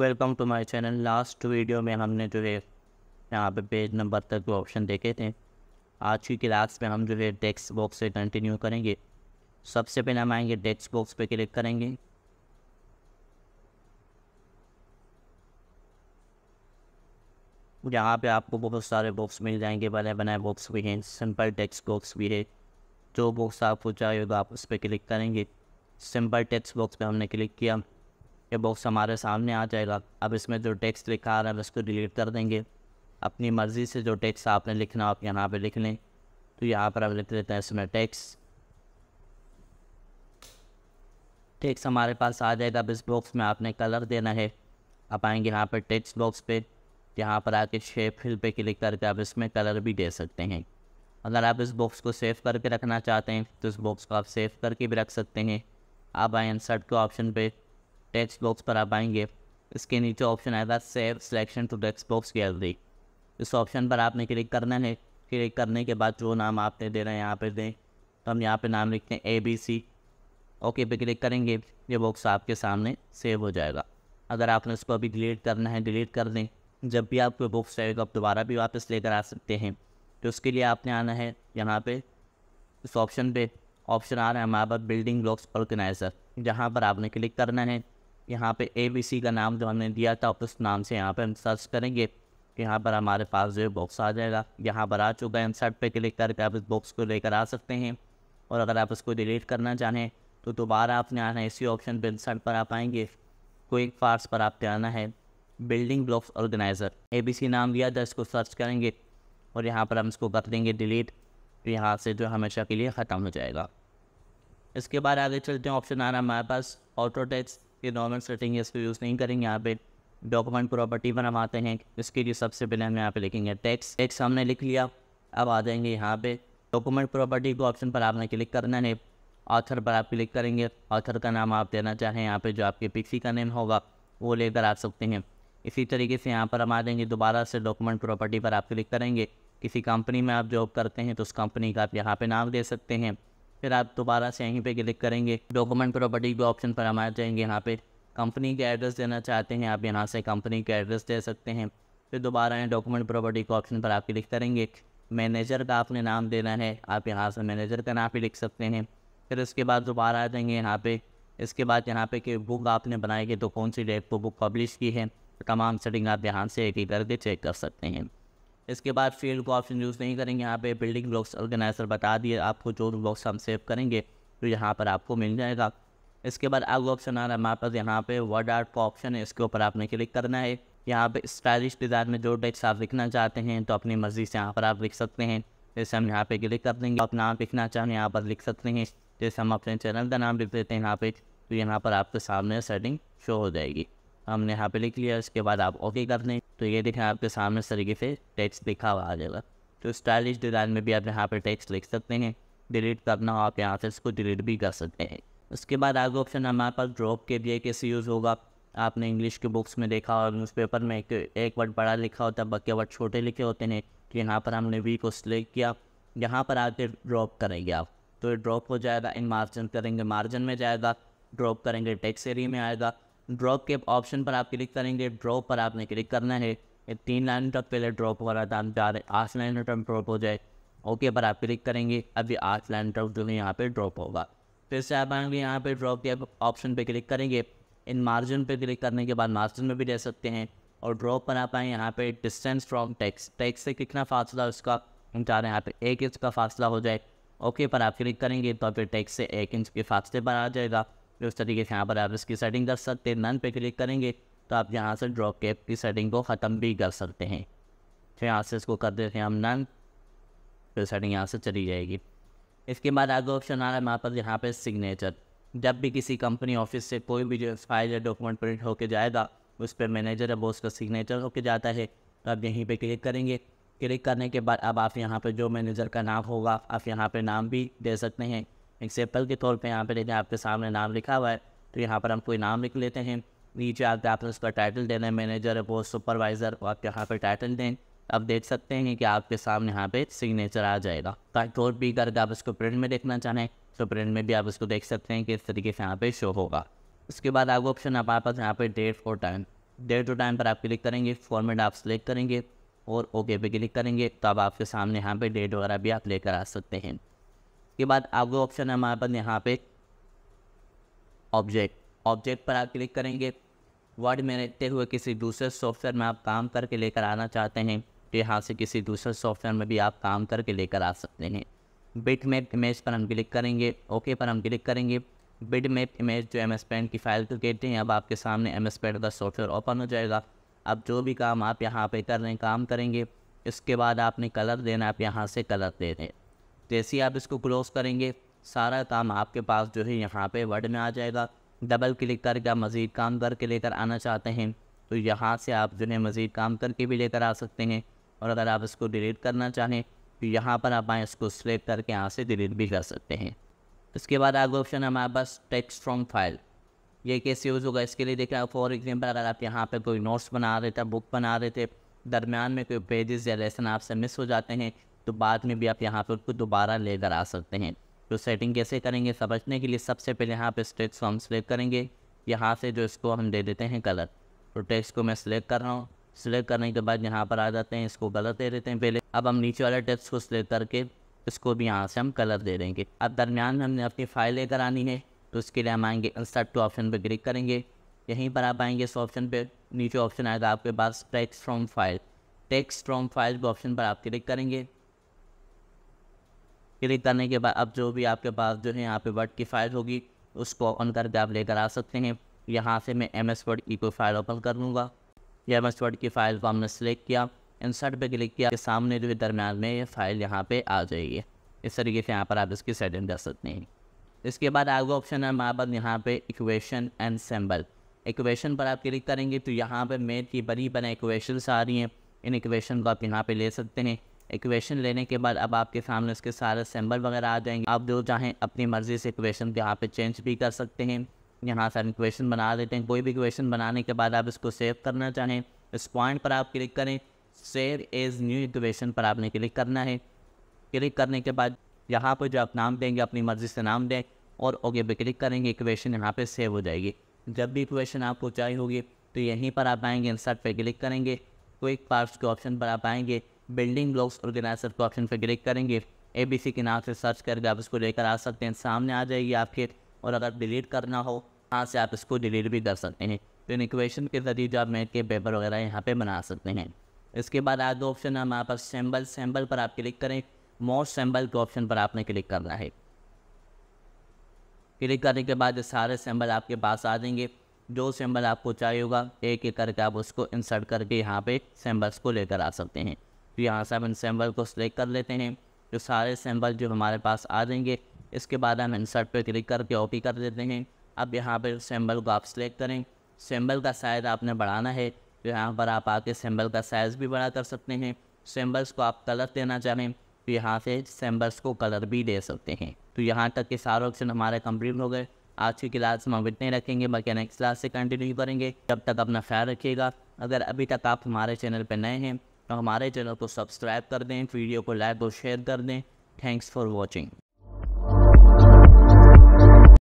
welcome to my channel last video में हमने जो है यहाँ पे पेज नंबर तक जो ऑप्शन देखे थे आज की क्लास में हम जो है टेक्स्ट बॉक्स से कंटिन्यू करेंगे सबसे पहले हम आएंगे टेक्स्ट बॉक्स पे क्लिक करेंगे यहाँ पे आपको बहुत सारे बॉक्स मिल जाएंगे बने बनाए बॉक्स भी हैं सिंपल टेक्स्ट बॉक्स भी है जो बॉक्स आपको चाहिए तो आप उस पर क्लिक करेंगे सिंपल टेक्स्ट बॉक्स पर हमने क्लिक किया ये बॉक्स हमारे सामने आ जाएगा अब इसमें जो टेक्स्ट लिखा आ रहा है उसको डिलीट कर देंगे अपनी मर्ज़ी से जो टेक्स्ट आपने लिखना आप यहाँ पर लिख लें तो यहाँ पर अब लिख लेते हैं इसमें टेक्स टेक्स हमारे पास आ जाएगा अब इस बॉक्स में आपने कलर देना है आप आएंगे यहाँ पर टेक्स बॉक्स पे यहाँ पर आके शेप फिल पे क्लिक करके आप इसमें कलर भी दे सकते हैं अगर आप इस बॉक्स को सेव करके रखना चाहते हैं तो इस बॉक्स को आप सेव करके भी रख सकते हैं आप आए इंसर्ट के ऑप्शन पे टेक्स्ट बॉक्स पर आप आएंगे इसके नीचे ऑप्शन आएगा save selection to text box gallery इस ऑप्शन पर आपने क्लिक करना है क्लिक करने के बाद जो नाम आपने दे रहे हैं यहाँ पर दें तो हम यहाँ पर नाम लिखते हैं ए बी सी ओके पे क्लिक करेंगे ये बॉक्स आपके सामने सेव हो जाएगा अगर आपने उसको अभी डिलीट करना है डिलीट कर दें जब भी आपको बॉक्स चाहिएगा आप दोबारा भी वापस लेकर आ सकते हैं तो उसके लिए आपने आना है यहाँ पे इस ऑप्शन पे ऑप्शन आ रहा है हमारे बिल्डिंग ब्लॉक्स ऑर्गेनाइज़र जहाँ पर आपने क्लिक करना है यहाँ पे ए बी सी का नाम जो हमने दिया था उस नाम से यहाँ पे हम सर्च करेंगे यहाँ पर हमारे पास जो है बॉक्स आ जाएगा यहाँ पर आ चुका है हम सर्ट पे क्लिक करके आप इस बॉक्स को लेकर आ सकते हैं और अगर आप इसको डिलीट करना चाहें तो दोबारा आपने आना है इसी ऑप्शन पर सर्ट पर आप आएंगे क्विक फार्स पर आपने आना है building blocks organiser A B C नाम दिया था इसको सर्च करेंगे और यहाँ पर हम इसको कर देंगे डिलीट तो यहाँ से जो हमेशा के लिए ख़त्म हो जाएगा इसके बाद आगे चलते हैं ऑप्शन आ रहा है हमारे पास ऑटो टेक्स ये नॉर्मल सेटिंग है इसको यूज़ नहीं करेंगे यहाँ पे डॉक्यूमेंट प्रॉपर्टी पर हम आते हैं इसके लिए सबसे पहले हम यहाँ पे लिखेंगे टैक्स टैक्स हमने लिख लिया अब आ जाएंगे यहाँ पे डॉक्यूमेंट प्रॉपर्टी को ऑप्शन पर आपने क्लिक करना है ऑथर पर आप क्लिक करेंगे ऑथर का नाम आप देना चाहें यहाँ पर जो आपके पिक्सी का नेम होगा वो लेकर आ सकते हैं इसी तरीके से यहाँ पर हम आ जाएंगे दोबारा से डॉक्यूमेंट प्रॉपर्टी पर आप क्लिक करेंगे किसी कंपनी में आप जॉब करते हैं तो उस कंपनी का आप यहाँ पर नाम दे सकते हैं फिर आप दोबारा से यहीं पे क्लिक करेंगे डॉक्यूमेंट प्रॉपर्टी के ऑप्शन पर हम आ जाएंगे यहाँ पे कंपनी का एड्रेस देना चाहते हैं आप यहाँ से कंपनी का एड्रेस दे सकते हैं फिर दोबारा यहाँ डॉक्यूमेंट प्रॉपर्टी के ऑप्शन पर आप क्लिक करेंगे मैनेजर का आपने नाम देना है आप यहाँ से मैनेजर का नाम भी लिख सकते हैं फिर उसके बाद दोबारा आ जाएंगे यहाँ पे इसके बाद यहाँ पे कि बुक आपने बनाई है तो कौन सी डेट को बुक पब्लिश की है तमाम सेटिंग आप यहाँ से एक ही करके चेक कर सकते हैं इसके बाद फील्ड को ऑप्शन यूज़ नहीं करेंगे यहाँ पे बिल्डिंग ब्लॉक्स ऑर्गेनाइजर बता दिए आपको जो ब्लॉक्स हम सेव करेंगे तो यहाँ पर आपको मिल जाएगा इसके बाद आगे ऑप्शन आ रहा है हमारे पास यहाँ पे वर्ड आर्ट का ऑप्शन है इसके ऊपर आपने क्लिक करना है यहाँ पे स्टाइलिश डिज़ाइन में जो टेक्स्ट आप लिखना चाहते हैं तो अपनी मर्ज़ी से यहाँ पर आप लिख सकते हैं जैसे हम यहाँ पे क्लिक कर देंगे आप नाम लिखना चाहें यहाँ पर लिख सकते हैं जैसे हम अपने चैनल का नाम लिख देते हैं यहाँ पे तो यहाँ पर आपके सामने सेटिंग शो हो जाएगी हमने यहाँ पे लिख लिया इसके बाद आप ओके कर लें तो ये देखें आपके सामने इस तरीके से टेक्स्ट लिखा हुआ आ जाएगा तो स्टाइलिश डिज़ाइन में भी आप यहाँ पर टेक्स्ट लिख सकते हैं डिलीट करना हो आप यहाँ से इसको डिलीट भी कर सकते हैं उसके बाद आगे ऑप्शन हमारे पास ड्रॉप के लिए कैसे यूज़ होगा आपने इंग्लिश के बुक्स में देखा और न्यूज़पेपर में एक एक वर्ड बड़ा लिखा होता है बाकी वर्ड छोटे लिखे होते हैं कि तो यहाँ पर हमने वी को सिलेक्ट किया यहाँ पर आके ड्रॉप करेंगे आप तो ड्रॉप हो जाएगा इन मार्जिन करेंगे मार्जिन में जाएगा ड्रॉप करेंगे टेक्स एरिया में आएगा ड्रॉप के ऑप्शन पर आप क्लिक करेंगे ड्रॉप पर आपने क्लिक करना है तीन लाइन तक पहले ड्रॉप हो रहा था हम चाह रहे आठ लाइन तक ड्रॉप हो जाए ओके पर आप क्लिक करेंगे अभी आठ लाइन तक जो है यहाँ पर ड्रॉप होगा फिर से आप आएंगे यहाँ पर ड्रॉप के ऑप्शन पर क्लिक करेंगे इन मार्जिन पर क्लिक करने के बाद मार्जिन में भी दे सकते हैं और ड्रॉप पर आप आएँ यहाँ पर डिस्टेंस फ्रॉम टैक्स टैक्स से कितना फासला उसका हम चाह रहे हैं यहाँ पर एक इंच का फासला हो जाए ओके पर आप क्लिक करेंगे तो फिर टैक्स से एक इंच के फासले पर आ जाएगा तो उस तरीके से यहाँ पर आप इसकी सेटिंग कर सकते हैं नन पे क्लिक करेंगे तो आप यहाँ से ड्रॉप कैप की सेटिंग को ख़त्म भी कर सकते हैं तो यहाँ से इसको कर देते हैं हम नन फिर सेटिंग यहाँ से चली जाएगी इसके बाद आगे ऑप्शन आ रहा है हमारे पास यहाँ पर सिग्नेचर जब भी किसी कंपनी ऑफिस से कोई भी जो फाइल या डॉक्यूमेंट प्रिंट होकर जाएगा उस पर मैनेजर है वो उसका सिग्नेचर होके जाता है तो आप यहीं पर क्लिक करेंगे क्लिक करने के बाद अब आप यहाँ पर जो मैनेजर का नाम होगा आप यहाँ पर नाम भी दे सकते हैं एग्जाम्पल के तौर पर यहाँ पर देखें आपके सामने नाम लिखा हुआ है तो यहाँ पर हम कोई नाम लिख लेते हैं नीचे आते आपने उसका टाइटल देना है मैनेजर है पोस्ट सुपरवाइज़र आप यहाँ पर टाइटल दें आप देख सकते हैं कि आपके सामने यहाँ पे सिग्नेचर आ जाएगा तो और भी करके आप इसको प्रिंट में देखना चाहें तो प्रिंट में भी आप इसको देख सकते हैं कि इस तरीके से यहाँ पे शो होगा उसके बाद आगे ऑप्शन आप पास यहाँ पे डेट और टाइम डेट और टाइम पर आप क्लिक करेंगे फॉर्मेट आप सेलेक्ट करेंगे और ओके पे क्लिक करेंगे तो अब आपके सामने यहाँ पर डेट वगैरह भी आप लेकर आ सकते हैं उसके बाद अब वो ऑप्शन है हमारे पास यहाँ पे ऑब्जेक्ट ऑब्जेक्ट पर आप क्लिक करेंगे वर्ड में रहते हुए किसी दूसरे सॉफ्टवेयर में आप काम करके लेकर आना चाहते हैं तो यहाँ से किसी दूसरे सॉफ्टवेयर में भी आप काम करके लेकर आ सकते हैं बिट मैप इमेज पर हम क्लिक करेंगे ओके पर हम क्लिक करेंगे बिट मैप इमेज जो एम एस पेंट की फ़ाइल को कहते हैं अब आपके सामने एम एस पेंट का सॉफ्टवेयर ओपन हो जाएगा अब जो भी काम आप यहाँ पे कर रहे हैं काम करेंगे इसके बाद आपने कलर देना आप यहाँ से कलर दे दें जैसे ही आप इसको क्लोज़ करेंगे सारा काम आपके पास जो है यहाँ पे वर्ड में आ जाएगा डबल क्लिक करके आप मज़ीद काम करके लेकर आना चाहते हैं तो यहाँ से आप जो है मज़ीद काम करके भी लेकर आ सकते हैं और अगर आप इसको डिलीट करना चाहें तो यहाँ पर आप इसको सिलेक्ट करके यहाँ से डिलीट भी कर सकते हैं इसके बाद आगे ऑप्शन हमारे पास टेक्स्ट फ्रॉम फाइल ये कैसे यूज़ होगा इसके लिए देख रहे हैं फॉर एग्जाम्पल अगर आप यहाँ पर कोई नोट्स बना रहे थे बुक बना रहे थे दरमियान में कोई पेजेस या लेसन आपसे मिस हो जाते हैं तो बाद में भी आप यहाँ पर उसको दोबारा लेकर आ सकते हैं तो सेटिंग कैसे करेंगे समझने के लिए सबसे पहले यहाँ पर स्टेक्स को हम सिलेक्ट करेंगे यहाँ से जो इसको हम दे देते हैं कलर तो टेक्स को मैं सिलेक्ट कर रहा हूँ सिलेक्ट करने के बाद यहाँ पर आ जाते हैं इसको कलर दे देते हैं पहले अब हम नीचे वाले टेक्स को सिलेक्ट करके इसको भी यहाँ से हम कलर दे देंगे अब दरमियान में हमने अपनी फाइल लेकर आनी है तो उसके लिए हम आएंगे इंसर्ट टू ऑप्शन पर क्लिक करेंगे यहीं पर आप आएंगे इस ऑप्शन पर नीचे ऑप्शन आएगा आपके पास text from file text from file के ऑप्शन पर आप क्लिक करेंगे क्लिक करने के बाद अब जो भी आपके पास जो है यहाँ पे वर्ड की फाइल होगी उसको ओपन करके आप लेकर आ सकते हैं यहाँ से मैं एम एस वर्ड की कोई फाइल ओपन कर लूँगा ये एम एस वर्ड की फ़ाइल को हमने सेलेक्ट किया इंसर्ट पे क्लिक किया के सामने जो है दरम्यान में ये फ़ाइल यहाँ पे आ जाएगी इस तरीके से यहाँ पर आप इसकी सेटिंग कर सकते हैं इसके बाद आगे ऑप्शन है हमारे पास यहाँ पे इक्वेशन एंड सिंबल इक्वेशन पर आप क्लिक करेंगे तो यहाँ पर मेथ की बड़ी बना इक्वेशन आ रही हैं इन इक्वेशन को आप यहाँ पर ले सकते हैं इक्वेशन लेने के बाद अब आपके सामने उसके सारे सिंबल वगैरह आ जाएंगे आप जो चाहें अपनी मर्ज़ी से इक्वेशन को यहाँ पर चेंज भी कर सकते हैं यहाँ सारे इक्वेशन बना देते हैं कोई भी इक्वेशन बनाने के बाद आप इसको सेव करना चाहें इस पॉइंट पर आप क्लिक करें सेव एज न्यू इक्वेशन पर आपने क्लिक करना है क्लिक करने के बाद यहाँ पर जो आप नाम देंगे अपनी मर्ज़ी से नाम दें और ओके पे क्लिक करेंगे इक्वेशन यहाँ पर सेव हो जाएगी जब भी इक्वेशन आपको चाहिए होगी तो यहीं पर आप आएंगे इंसर्ट पर क्लिक करेंगे क्विक पार्ट्स के ऑप्शन पर आप आएंगे बिल्डिंग ब्लॉक्स ऑर्गेनाइजर को ऑप्शन पर क्लिक करेंगे ए बी सी के नाम से सर्च करके आप इसको लेकर आ सकते हैं सामने आ जाएगी आपके और अगर डिलीट करना हो यहाँ से आप इसको डिलीट भी कर सकते हैं तो इन इक्वेशन के जरिए जो आप मैथ के पेपर वगैरह यहाँ पे बना सकते हैं इसके बाद आज ऑप्शन है हमारे पास सैम्बल सैम्बल पर आप क्लिक करें मोस्ट सैम्बल के ऑप्शन पर आपने क्लिक करना है क्लिक करने के बाद सारे सैम्बल आपके पास आ जाएंगे जो सैम्बल आपको चाहिए होगा एक एक करके आप उसको इंसर्ट करके यहाँ पे सैम्बल्स को लेकर आ सकते हैं तो यहाँ से हम इन सैम्बल को सिलेक्ट कर लेते हैं जो सारे सैम्बल जो हमारे पास आ जाएंगे इसके बाद हम इंसर्ट पर क्लिक करके ओपी कर देते हैं अब यहाँ पर सैम्बल को आप सिलेक्ट करें सैम्बल का साइज़ आपने बढ़ाना है तो यहाँ पर आप आके सैम्बल का साइज़ भी बड़ा कर सकते हैं सैम्बल्स को आप कलर देना चाहें तो यहाँ से सैम्बल्स को कलर भी दे सकते हैं तो यहाँ तक के सारे ऑप्शन हमारे कंप्लीट हो गए आज की क्लास में हम इतने रखेंगे बाकी नेक्स्ट क्लास से कंटिन्यू करेंगे तब तक अपना ख्याल रखिएगा अगर अभी तक आप हमारे चैनल पर नए हैं हमारे चैनल को सब्सक्राइब कर दें वीडियो को लाइक और शेयर कर दें थैंक्स फॉर वॉचिंग